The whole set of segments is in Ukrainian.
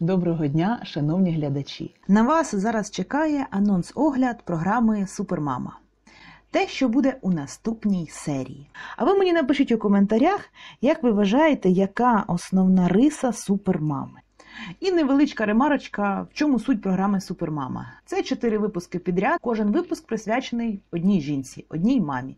Доброго дня, шановні глядачі! На вас зараз чекає анонс-огляд програми Супермама. Те, що буде у наступній серії. А ви мені напишіть у коментарях, як ви вважаєте, яка основна риса супермами. І невеличка ремарочка, в чому суть програми Супермама. Це чотири випуски підряд. Кожен випуск присвячений одній жінці, одній мамі.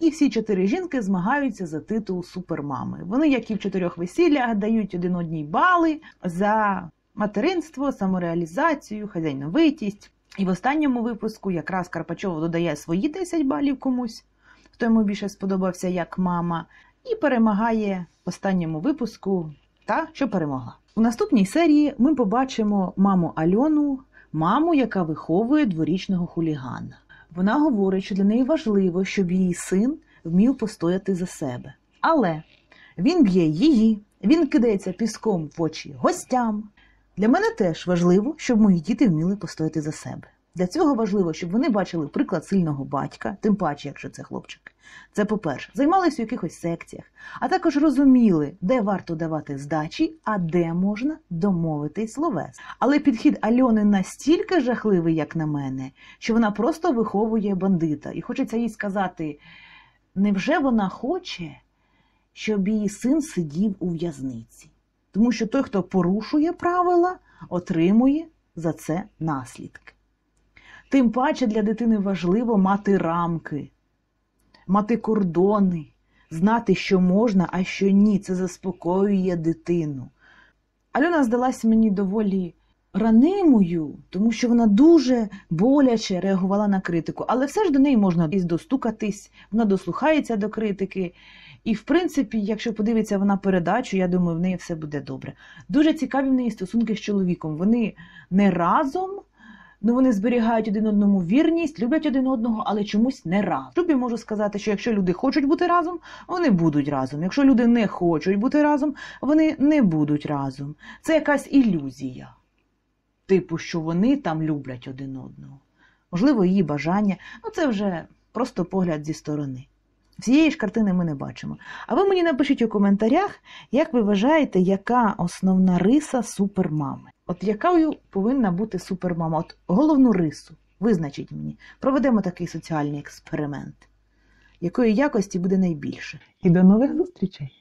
І всі чотири жінки змагаються за титул супермами. Вони, як і в чотирьох весіллях, дають один одній бали за материнство, самореалізацію, хазяйновитість. І в останньому випуску якраз Карпачова додає свої 10 балів комусь, хто йому більше сподобався як мама, і перемагає в останньому випуску та, що перемогла. У наступній серії ми побачимо маму Альону, маму, яка виховує дворічного хулігана. Вона говорить, що для неї важливо, щоб її син вмів постояти за себе. Але він б'є її, він кидається піском в очі гостям. Для мене теж важливо, щоб мої діти вміли постояти за себе. Для цього важливо, щоб вони бачили приклад сильного батька, тим паче, якщо це хлопчик. Це по-перше, займалися в якихось секціях, а також розуміли, де варто давати здачі, а де можна домовити словес. Але підхід Альони настільки жахливий, як на мене, що вона просто виховує бандита. І хочеться їй сказати: невже вона хоче, щоб її син сидів у в'язниці? тому що той, хто порушує правила, отримує за це наслідки. Тим паче для дитини важливо мати рамки, мати кордони, знати, що можна, а що ні. Це заспокоює дитину. Альона здалась мені доволі ранимою, тому що вона дуже боляче реагувала на критику, але все ж до неї можна і достукатись, вона дослухається до критики. І, в принципі, якщо подивиться вона передачу, я думаю, в неї все буде добре. Дуже цікаві в неї стосунки з чоловіком. Вони не разом, ну вони зберігають один одному вірність, люблять один одного, але чомусь не разом. Тобі можу сказати, що якщо люди хочуть бути разом, вони будуть разом. Якщо люди не хочуть бути разом, вони не будуть разом. Це якась ілюзія типу, що вони там люблять один одного. Можливо, її бажання, ну це вже просто погляд зі сторони. Всієї ж картини ми не бачимо. А ви мені напишіть у коментарях, як ви вважаєте, яка основна риса супермами? От якою повинна бути супермама? От головну рису. Визначіть мені, проведемо такий соціальний експеримент, якої якості буде найбільше. І до нових зустрічей!